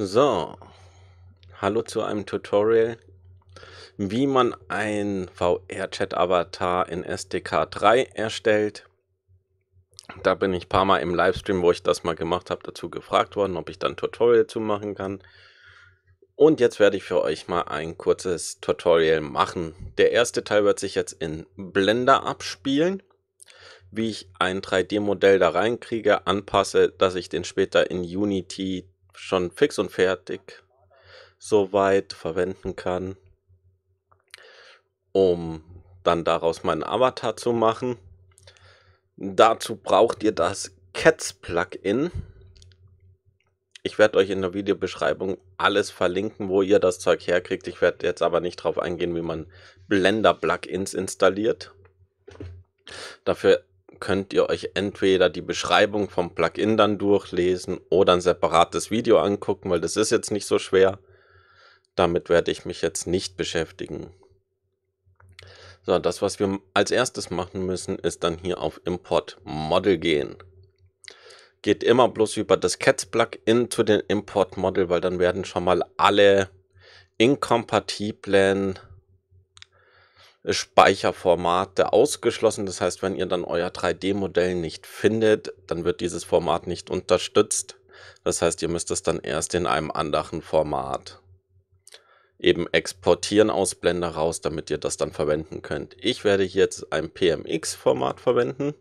So, hallo zu einem Tutorial, wie man einen VR-Chat-Avatar in SDK3 erstellt. Da bin ich ein paar Mal im Livestream, wo ich das mal gemacht habe, dazu gefragt worden, ob ich dann Tutorial zu machen kann. Und jetzt werde ich für euch mal ein kurzes Tutorial machen. Der erste Teil wird sich jetzt in Blender abspielen wie ich ein 3D-Modell da reinkriege, anpasse, dass ich den später in Unity schon fix und fertig soweit weit verwenden kann, um dann daraus meinen Avatar zu machen. Dazu braucht ihr das Cats Plugin. Ich werde euch in der Videobeschreibung alles verlinken, wo ihr das Zeug herkriegt. Ich werde jetzt aber nicht darauf eingehen, wie man Blender Plugins installiert. Dafür könnt ihr euch entweder die Beschreibung vom Plugin dann durchlesen oder ein separates Video angucken, weil das ist jetzt nicht so schwer. Damit werde ich mich jetzt nicht beschäftigen. So, das, was wir als erstes machen müssen, ist dann hier auf Import Model gehen. Geht immer bloß über das Cats-Plugin zu den Import Model, weil dann werden schon mal alle inkompatiblen Speicherformate ausgeschlossen. Das heißt, wenn ihr dann euer 3D-Modell nicht findet, dann wird dieses Format nicht unterstützt. Das heißt, ihr müsst es dann erst in einem anderen Format eben exportieren aus Blender raus, damit ihr das dann verwenden könnt. Ich werde jetzt ein PMX-Format verwenden.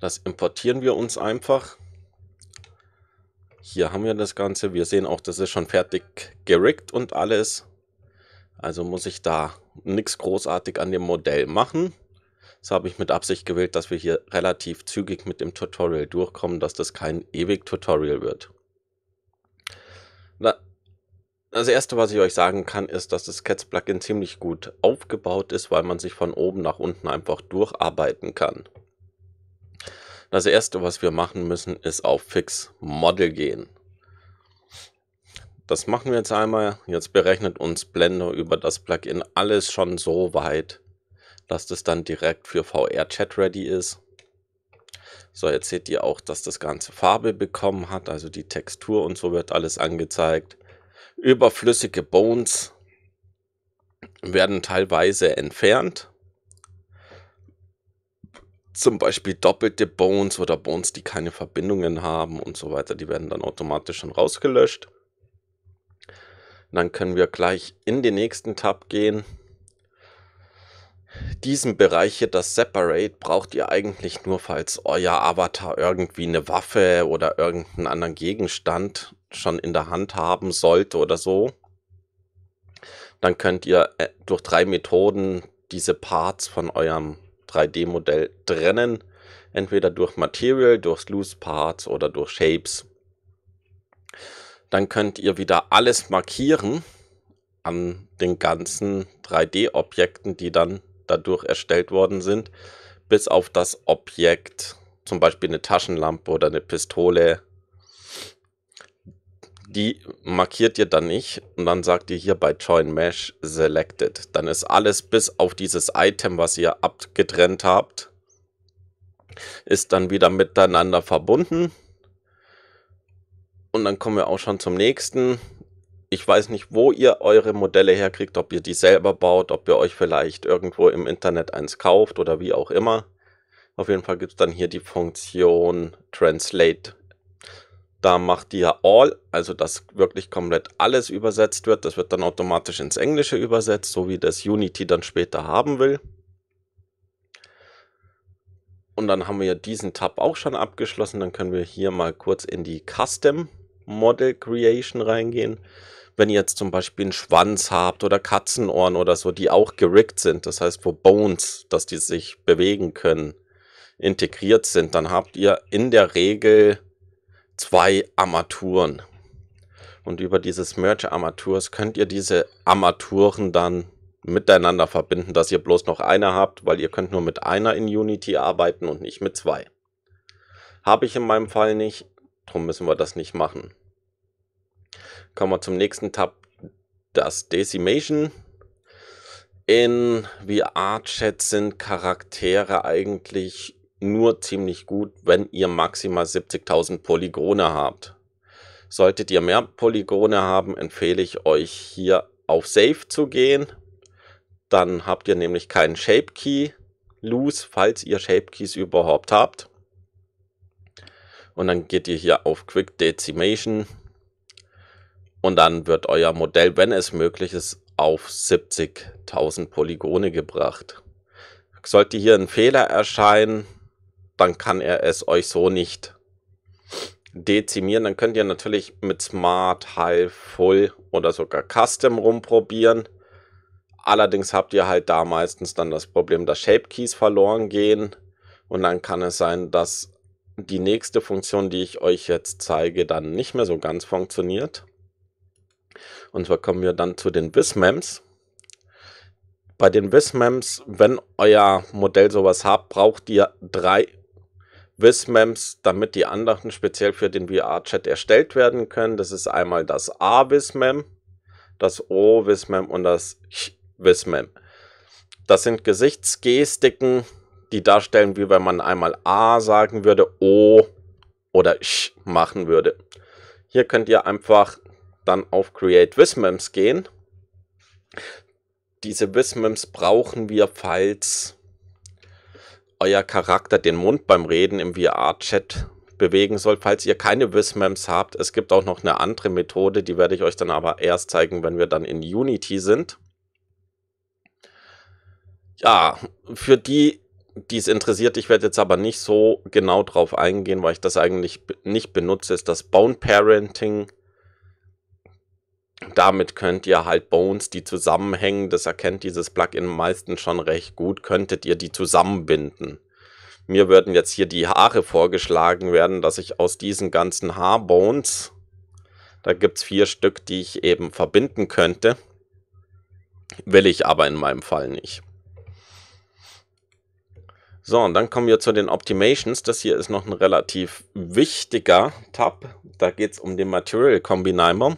Das importieren wir uns einfach. Hier haben wir das Ganze. Wir sehen auch, das ist schon fertig gerickt und alles. Also muss ich da nichts großartig an dem Modell machen. Das habe ich mit Absicht gewählt, dass wir hier relativ zügig mit dem Tutorial durchkommen, dass das kein ewig Tutorial wird. Na, das erste, was ich euch sagen kann, ist, dass das Cats plugin ziemlich gut aufgebaut ist, weil man sich von oben nach unten einfach durcharbeiten kann. Das erste, was wir machen müssen, ist auf Fix Model gehen. Das machen wir jetzt einmal. Jetzt berechnet uns Blender über das Plugin alles schon so weit, dass das dann direkt für VR Chat ready ist. So, jetzt seht ihr auch, dass das Ganze Farbe bekommen hat, also die Textur und so wird alles angezeigt. Überflüssige Bones werden teilweise entfernt. Zum Beispiel doppelte Bones oder Bones, die keine Verbindungen haben und so weiter, die werden dann automatisch schon rausgelöscht. Und dann können wir gleich in den nächsten Tab gehen. Diesen Bereich hier, das Separate, braucht ihr eigentlich nur, falls euer Avatar irgendwie eine Waffe oder irgendeinen anderen Gegenstand schon in der Hand haben sollte oder so. Dann könnt ihr äh, durch drei Methoden diese Parts von eurem 3D-Modell trennen. Entweder durch Material, durch Loose Parts oder durch Shapes. Dann könnt ihr wieder alles markieren an den ganzen 3D-Objekten, die dann dadurch erstellt worden sind, bis auf das Objekt, zum Beispiel eine Taschenlampe oder eine Pistole. Die markiert ihr dann nicht und dann sagt ihr hier bei Join Mesh Selected. Dann ist alles bis auf dieses Item, was ihr abgetrennt habt, ist dann wieder miteinander verbunden und dann kommen wir auch schon zum nächsten. Ich weiß nicht, wo ihr eure Modelle herkriegt, ob ihr die selber baut, ob ihr euch vielleicht irgendwo im Internet eins kauft oder wie auch immer. Auf jeden Fall gibt es dann hier die Funktion Translate. Da macht ihr All, also dass wirklich komplett alles übersetzt wird. Das wird dann automatisch ins Englische übersetzt, so wie das Unity dann später haben will. Und dann haben wir diesen Tab auch schon abgeschlossen. Dann können wir hier mal kurz in die Custom Model Creation reingehen. Wenn ihr jetzt zum Beispiel einen Schwanz habt oder Katzenohren oder so, die auch gerickt sind, das heißt, wo Bones, dass die sich bewegen können, integriert sind, dann habt ihr in der Regel zwei Armaturen. Und über dieses Merge-Armaturs könnt ihr diese Armaturen dann miteinander verbinden, dass ihr bloß noch eine habt, weil ihr könnt nur mit einer in Unity arbeiten und nicht mit zwei. Habe ich in meinem Fall nicht, darum müssen wir das nicht machen. Kommen wir zum nächsten Tab, das Decimation. In VR-Chat sind Charaktere eigentlich nur ziemlich gut, wenn ihr maximal 70.000 Polygone habt. Solltet ihr mehr Polygone haben, empfehle ich euch hier auf Save zu gehen. Dann habt ihr nämlich keinen Shape Key Loose, falls ihr Shape Keys überhaupt habt. Und dann geht ihr hier auf Quick Decimation. Und dann wird euer Modell, wenn es möglich ist, auf 70.000 Polygone gebracht. Sollte hier ein Fehler erscheinen, dann kann er es euch so nicht dezimieren. Dann könnt ihr natürlich mit Smart, High, Full oder sogar Custom rumprobieren. Allerdings habt ihr halt da meistens dann das Problem, dass Shape Keys verloren gehen. Und dann kann es sein, dass die nächste Funktion, die ich euch jetzt zeige, dann nicht mehr so ganz funktioniert. Und zwar kommen wir dann zu den Vismems. Bei den Vismems, wenn euer Modell sowas habt, braucht ihr drei Vismems, damit die anderen speziell für den VR-Chat erstellt werden können. Das ist einmal das A-Vismem, das O-Vismem und das Ch-Vismem. Das sind Gesichtsgestiken, die darstellen, wie wenn man einmal A sagen würde, O oder Sch machen würde. Hier könnt ihr einfach dann auf Create Wismems gehen. Diese Wismems brauchen wir, falls euer Charakter den Mund beim Reden im VR-Chat bewegen soll, falls ihr keine Wismems habt. Es gibt auch noch eine andere Methode, die werde ich euch dann aber erst zeigen, wenn wir dann in Unity sind. Ja, für die, die es interessiert, ich werde jetzt aber nicht so genau drauf eingehen, weil ich das eigentlich nicht benutze, ist das Bone Parenting damit könnt ihr halt Bones, die zusammenhängen, das erkennt dieses Plugin meistens schon recht gut, könntet ihr die zusammenbinden. Mir würden jetzt hier die Haare vorgeschlagen werden, dass ich aus diesen ganzen Haarbones, da gibt es vier Stück, die ich eben verbinden könnte. Will ich aber in meinem Fall nicht. So, und dann kommen wir zu den Optimations. Das hier ist noch ein relativ wichtiger Tab. Da geht es um den Material Combinimer.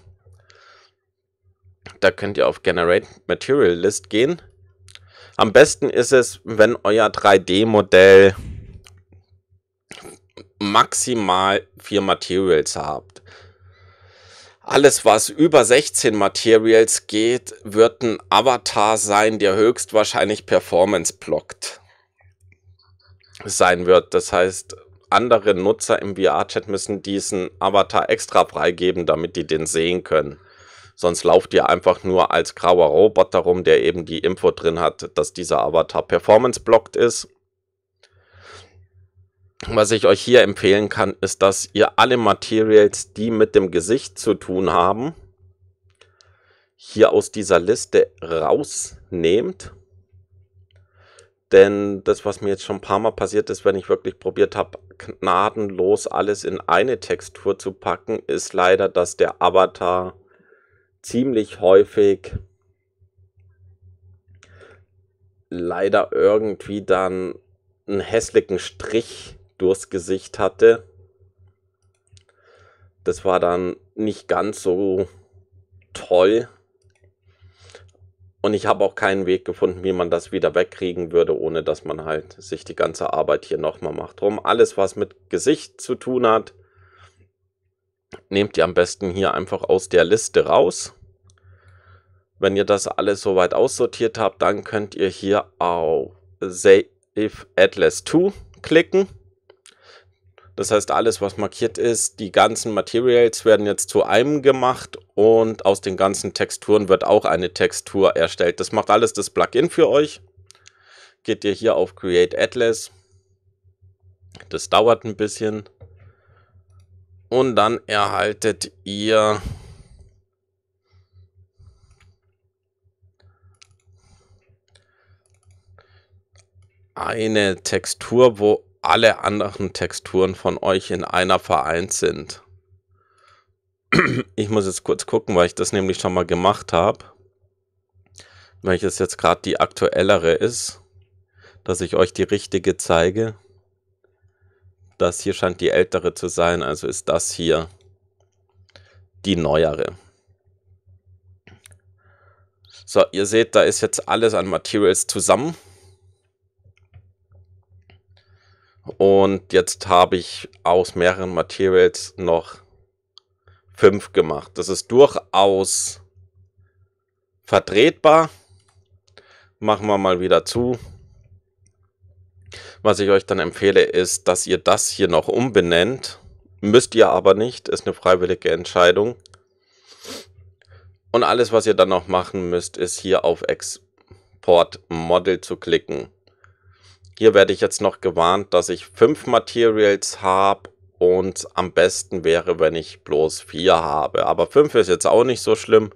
Da könnt ihr auf Generate Material List gehen. Am besten ist es, wenn euer 3D-Modell maximal vier Materials habt. Alles, was über 16 Materials geht, wird ein Avatar sein, der höchstwahrscheinlich Performance blockt sein wird. Das heißt, andere Nutzer im VR-Chat müssen diesen Avatar extra freigeben, damit die den sehen können. Sonst lauft ihr einfach nur als grauer Roboter rum, der eben die Info drin hat, dass dieser Avatar performance-blocked ist. Was ich euch hier empfehlen kann, ist, dass ihr alle Materials, die mit dem Gesicht zu tun haben, hier aus dieser Liste rausnehmt. Denn das, was mir jetzt schon ein paar Mal passiert ist, wenn ich wirklich probiert habe, gnadenlos alles in eine Textur zu packen, ist leider, dass der Avatar ziemlich häufig leider irgendwie dann einen hässlichen Strich durchs Gesicht hatte. Das war dann nicht ganz so toll. Und ich habe auch keinen Weg gefunden, wie man das wieder wegkriegen würde, ohne dass man halt sich die ganze Arbeit hier nochmal macht. Drum alles, was mit Gesicht zu tun hat, Nehmt ihr am besten hier einfach aus der Liste raus. Wenn ihr das alles soweit aussortiert habt, dann könnt ihr hier auf Save Atlas 2 klicken. Das heißt, alles, was markiert ist, die ganzen Materials werden jetzt zu einem gemacht und aus den ganzen Texturen wird auch eine Textur erstellt. Das macht alles das Plugin für euch. Geht ihr hier auf Create Atlas. Das dauert ein bisschen. Und dann erhaltet ihr eine Textur, wo alle anderen Texturen von euch in einer vereint sind. Ich muss jetzt kurz gucken, weil ich das nämlich schon mal gemacht habe. Welches jetzt gerade die aktuellere ist, dass ich euch die richtige zeige. Das hier scheint die ältere zu sein, also ist das hier die neuere. So, ihr seht, da ist jetzt alles an Materials zusammen. Und jetzt habe ich aus mehreren Materials noch fünf gemacht. Das ist durchaus vertretbar. Machen wir mal wieder zu. Was ich euch dann empfehle, ist, dass ihr das hier noch umbenennt. Müsst ihr aber nicht, ist eine freiwillige Entscheidung. Und alles, was ihr dann noch machen müsst, ist hier auf Export Model zu klicken. Hier werde ich jetzt noch gewarnt, dass ich fünf Materials habe und am besten wäre, wenn ich bloß vier habe. Aber fünf ist jetzt auch nicht so schlimm.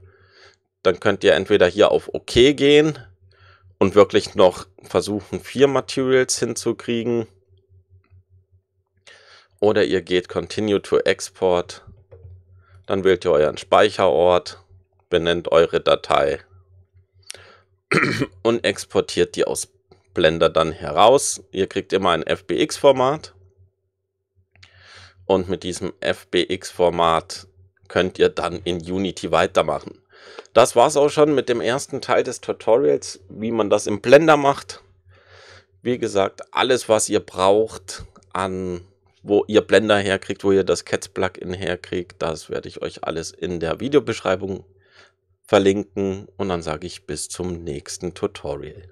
Dann könnt ihr entweder hier auf OK gehen und wirklich noch versuchen, vier Materials hinzukriegen. Oder ihr geht Continue to Export. Dann wählt ihr euren Speicherort, benennt eure Datei und exportiert die aus Blender dann heraus. Ihr kriegt immer ein FBX-Format. Und mit diesem FBX-Format könnt ihr dann in Unity weitermachen. Das war es auch schon mit dem ersten Teil des Tutorials, wie man das im Blender macht. Wie gesagt, alles was ihr braucht an wo ihr Blender herkriegt, wo ihr das Cats Plugin herkriegt, das werde ich euch alles in der Videobeschreibung verlinken und dann sage ich bis zum nächsten Tutorial.